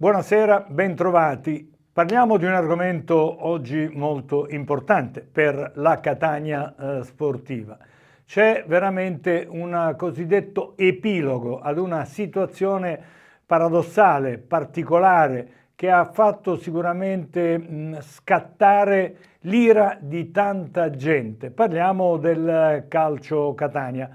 Buonasera, bentrovati. Parliamo di un argomento oggi molto importante per la Catania eh, sportiva. C'è veramente un cosiddetto epilogo ad una situazione paradossale, particolare, che ha fatto sicuramente mh, scattare l'ira di tanta gente. Parliamo del eh, calcio Catania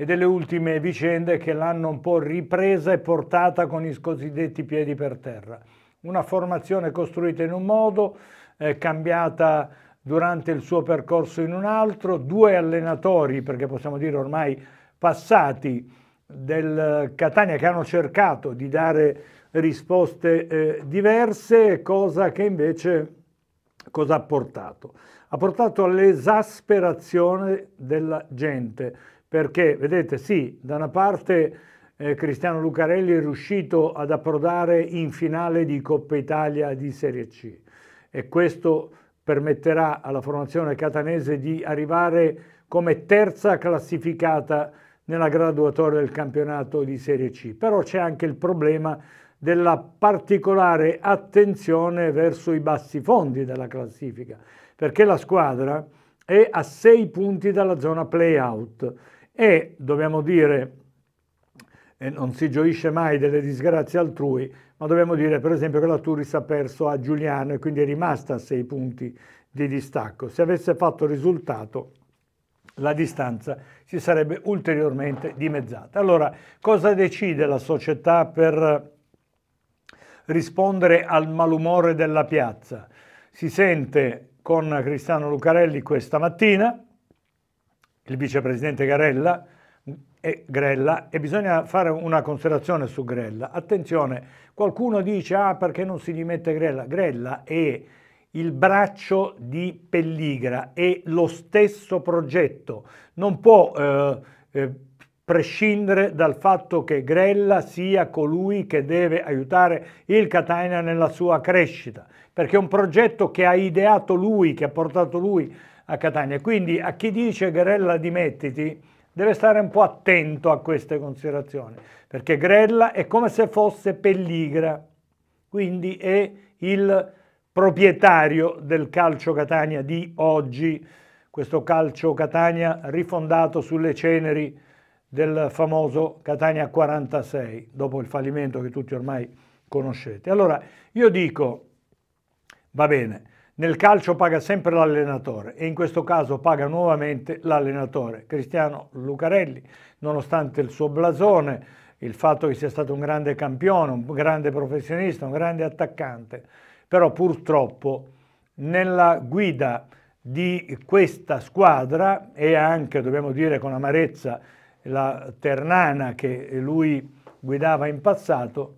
e delle ultime vicende che l'hanno un po' ripresa e portata con i cosiddetti piedi per terra. Una formazione costruita in un modo, eh, cambiata durante il suo percorso in un altro, due allenatori, perché possiamo dire ormai passati, del Catania che hanno cercato di dare risposte eh, diverse, cosa che invece cosa ha portato? Ha portato all'esasperazione della gente perché vedete sì, da una parte eh, Cristiano Lucarelli è riuscito ad approdare in finale di Coppa Italia di Serie C e questo permetterà alla formazione catanese di arrivare come terza classificata nella graduatoria del campionato di Serie C. Però c'è anche il problema della particolare attenzione verso i bassi fondi della classifica, perché la squadra è a sei punti dalla zona play-out e dobbiamo dire, e non si gioisce mai delle disgrazie altrui, ma dobbiamo dire per esempio che la Turis ha perso a Giuliano e quindi è rimasta a 6 punti di distacco. Se avesse fatto risultato la distanza si sarebbe ulteriormente dimezzata. Allora, cosa decide la società per rispondere al malumore della piazza? Si sente con Cristiano Lucarelli questa mattina, il vicepresidente Garella, e Grella e bisogna fare una considerazione su Grella. Attenzione, qualcuno dice ah perché non si dimette Grella? Grella è il braccio di Pelligra, è lo stesso progetto, non può eh, eh, prescindere dal fatto che Grella sia colui che deve aiutare il Catania nella sua crescita, perché è un progetto che ha ideato lui, che ha portato lui a Catania. Quindi a chi dice Grella dimettiti deve stare un po' attento a queste considerazioni, perché Grella è come se fosse Pelligra, quindi è il proprietario del calcio Catania di oggi, questo calcio Catania rifondato sulle ceneri del famoso Catania 46, dopo il fallimento che tutti ormai conoscete. Allora, io dico, va bene, nel calcio paga sempre l'allenatore e in questo caso paga nuovamente l'allenatore Cristiano Lucarelli, nonostante il suo blasone, il fatto che sia stato un grande campione, un grande professionista, un grande attaccante, però purtroppo nella guida di questa squadra e anche, dobbiamo dire con amarezza, la Ternana che lui guidava in passato,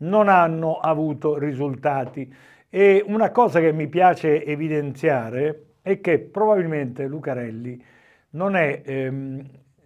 non hanno avuto risultati e una cosa che mi piace evidenziare è che probabilmente Lucarelli non è ehm,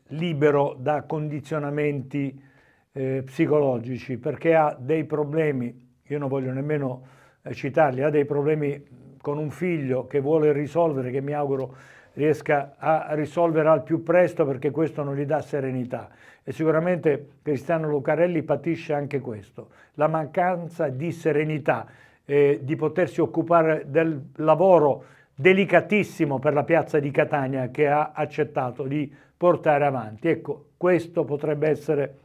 libero da condizionamenti eh, psicologici perché ha dei problemi, io non voglio nemmeno eh, citarli, ha dei problemi con un figlio che vuole risolvere, che mi auguro riesca a risolvere al più presto perché questo non gli dà serenità. E sicuramente Cristiano Lucarelli patisce anche questo, la mancanza di serenità eh, di potersi occupare del lavoro delicatissimo per la piazza di Catania che ha accettato di portare avanti. Ecco, questo potrebbe essere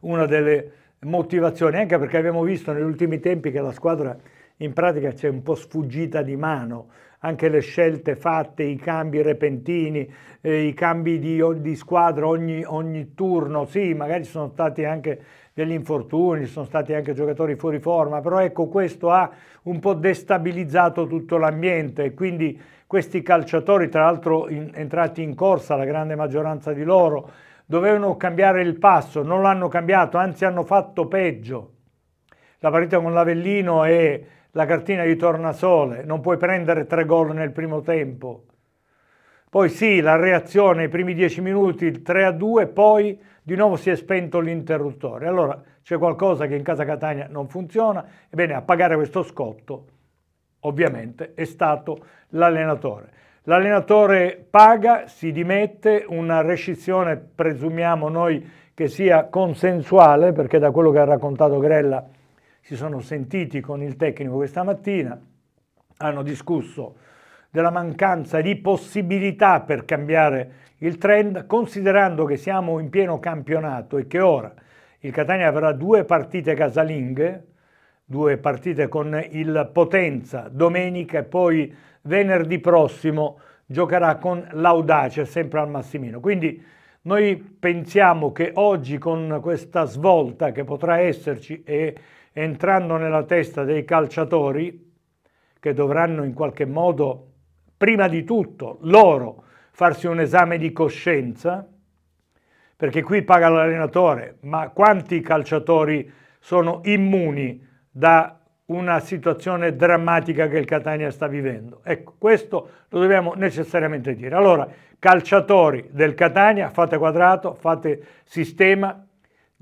una delle motivazioni, anche perché abbiamo visto negli ultimi tempi che la squadra in pratica c'è un po' sfuggita di mano, anche le scelte fatte, i cambi repentini, eh, i cambi di, di squadra ogni, ogni, turno, sì, magari sono stati anche degli infortuni, sono stati anche giocatori fuori forma, però ecco questo ha un po' destabilizzato tutto l'ambiente e quindi questi calciatori, tra l'altro entrati in corsa, la grande maggioranza di loro, dovevano cambiare il passo, non l'hanno cambiato, anzi hanno fatto peggio. La partita con l'Avellino è la cartina di tornasole, non puoi prendere tre gol nel primo tempo poi sì, la reazione, i primi dieci minuti, il 3 a 2, poi di nuovo si è spento l'interruttore. Allora c'è qualcosa che in casa Catania non funziona, ebbene a pagare questo scotto ovviamente è stato l'allenatore. L'allenatore paga, si dimette, una rescissione presumiamo noi che sia consensuale, perché da quello che ha raccontato Grella si sono sentiti con il tecnico questa mattina, hanno discusso della mancanza di possibilità per cambiare il trend, considerando che siamo in pieno campionato e che ora il Catania avrà due partite casalinghe, due partite con il Potenza domenica e poi venerdì prossimo giocherà con l'Audace, sempre al Massimino. Quindi noi pensiamo che oggi con questa svolta che potrà esserci e entrando nella testa dei calciatori che dovranno in qualche modo prima di tutto loro farsi un esame di coscienza, perché qui paga l'allenatore, ma quanti calciatori sono immuni da una situazione drammatica che il Catania sta vivendo. Ecco, questo lo dobbiamo necessariamente dire. Allora, calciatori del Catania, fate quadrato, fate sistema,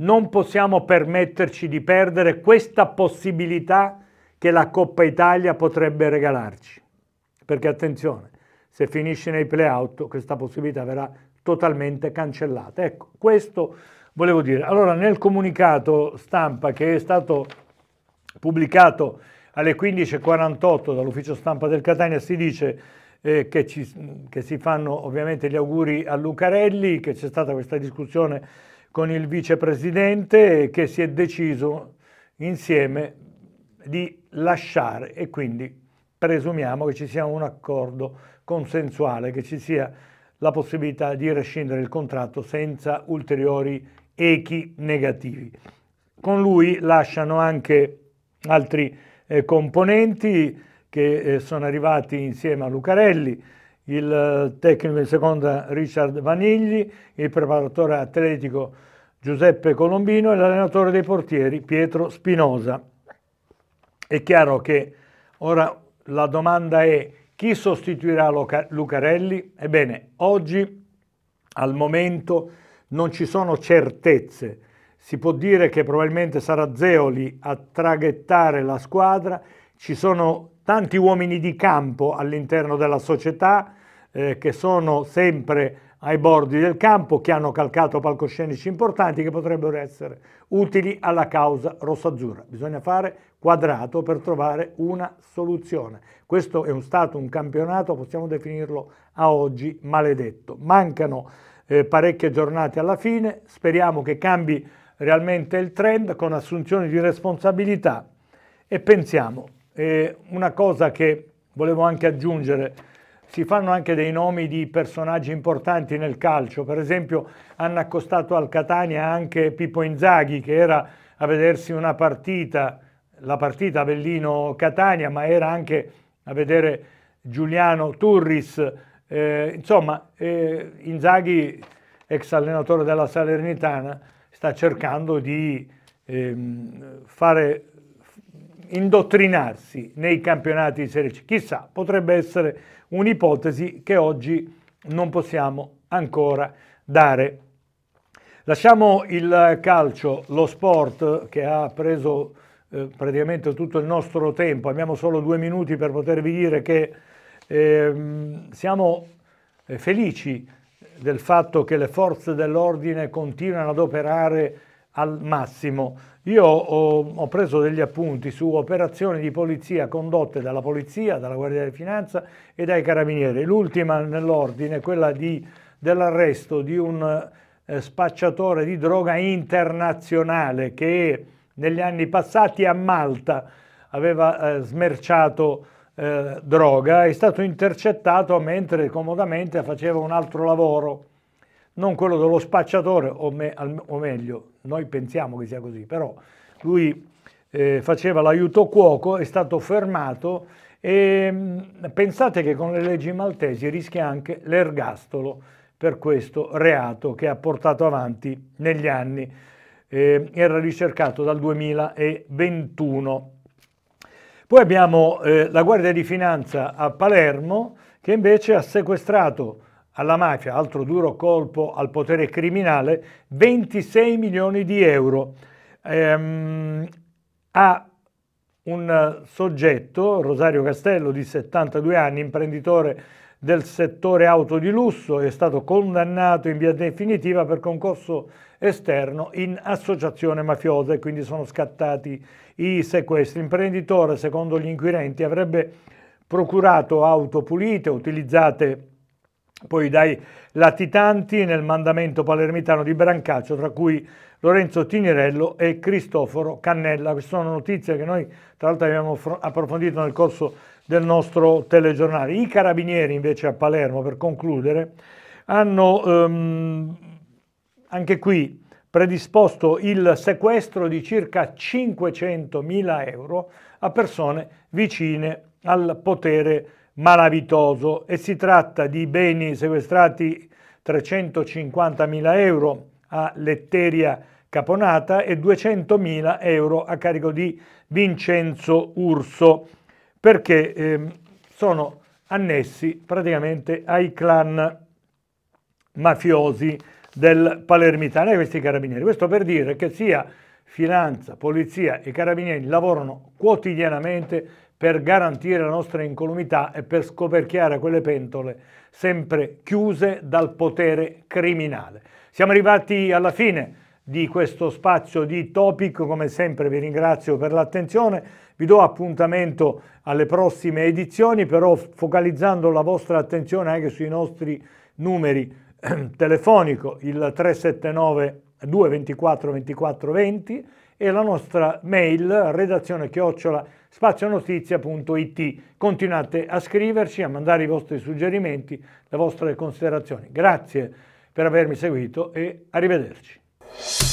non possiamo permetterci di perdere questa possibilità che la Coppa Italia potrebbe regalarci perché attenzione, se finisce nei play-out questa possibilità verrà totalmente cancellata. Ecco, questo volevo dire. Allora, nel comunicato stampa che è stato pubblicato alle 15.48 dall'ufficio stampa del Catania si dice eh, che, ci, che, si fanno ovviamente gli auguri a Lucarelli, che c'è stata questa discussione con il vicepresidente e che si è deciso insieme di lasciare e quindi presumiamo che ci sia un accordo consensuale, che ci sia la possibilità di rescindere il contratto senza ulteriori echi negativi. Con lui lasciano anche altri eh, componenti che eh, sono arrivati insieme a Lucarelli, il eh, tecnico di seconda Richard Vanigli, il preparatore atletico Giuseppe Colombino e l'allenatore dei portieri Pietro Spinosa. È chiaro che ora la domanda è chi sostituirà Lucarelli? Ebbene, oggi al momento non ci sono certezze. Si può dire che probabilmente sarà Zeoli a traghettare la squadra. Ci sono tanti uomini di campo all'interno della società eh, che sono sempre ai bordi del campo che hanno calcato palcoscenici importanti che potrebbero essere utili alla causa rossazzurra. Bisogna fare quadrato per trovare una soluzione. Questo è un stato, un campionato, possiamo definirlo a oggi maledetto. Mancano eh, parecchie giornate alla fine, speriamo che cambi realmente il trend con assunzione di responsabilità e pensiamo. Eh, una cosa che volevo anche aggiungere si fanno anche dei nomi di personaggi importanti nel calcio, per esempio hanno accostato al Catania anche Pippo Inzaghi che era a vedersi una partita, la partita Avellino-Catania, ma era anche a vedere Giuliano Turris, eh, insomma eh, Inzaghi, ex allenatore della Salernitana, sta cercando di ehm, fare indottrinarsi nei campionati di Serie C. Chissà, potrebbe essere un'ipotesi che oggi non possiamo ancora dare. Lasciamo il calcio, lo sport che ha preso eh, praticamente tutto il nostro tempo, abbiamo solo due minuti per potervi dire che ehm, eh, siamo felici del fatto che le forze dell'ordine continuano ad operare al massimo. Io ho, ho, preso degli appunti su operazioni di polizia condotte dalla polizia, dalla Guardia di Finanza e dai carabinieri. L'ultima nell'ordine è quella dell'arresto di un eh, spacciatore di droga internazionale che negli anni passati a Malta aveva eh, smerciato eh, droga, è stato intercettato mentre comodamente faceva un altro lavoro non quello dello spacciatore, o, me, o meglio, noi pensiamo che sia così, però lui eh, faceva l'aiuto cuoco, è stato fermato e mh, mm, pensate che con le leggi maltesi rischia anche l'ergastolo per questo reato che ha portato avanti negli anni. Eh, era ricercato dal 2021. Poi abbiamo eh, la Guardia di Finanza a Palermo che invece ha sequestrato alla mafia, altro duro colpo al potere criminale, 26 milioni di euro ehm, a un soggetto, Rosario Castello di 72 anni, imprenditore del settore auto di lusso, è stato condannato in via definitiva per concorso esterno in associazione mafiosa e quindi sono scattati i sequestri. L'imprenditore, secondo gli inquirenti, avrebbe procurato auto pulite utilizzate poi dai latitanti nel mandamento palermitano di Brancaccio, tra cui Lorenzo Tignirello e Cristoforo Cannella. Queste sono notizie che noi tra l'altro abbiamo approfondito nel corso del nostro telegiornale. I carabinieri invece a Palermo, per concludere, hanno ehm, anche qui predisposto il sequestro di circa 500.000 euro a persone vicine al potere malavitoso e si tratta di beni sequestrati 350.000 euro a Letteria Caponata e 200.000 euro a carico di Vincenzo Urso perché eh, sono annessi praticamente ai clan mafiosi del palermitano e questi carabinieri. Questo per dire che sia finanza, polizia e carabinieri lavorano quotidianamente per garantire la nostra incolumità e per scoperchiare quelle pentole sempre chiuse dal potere criminale. Siamo arrivati alla fine di questo spazio di Topic, come sempre vi ringrazio per l'attenzione, vi do appuntamento alle prossime edizioni, però focalizzando la vostra attenzione anche sui nostri numeri ehm, telefonico, il 379 224 24 20, e la nostra mail redazione chiocciola spazionotizia.it. Continuate a scriverci, a mandare i vostri suggerimenti, le vostre considerazioni. Grazie per avermi seguito e arrivederci.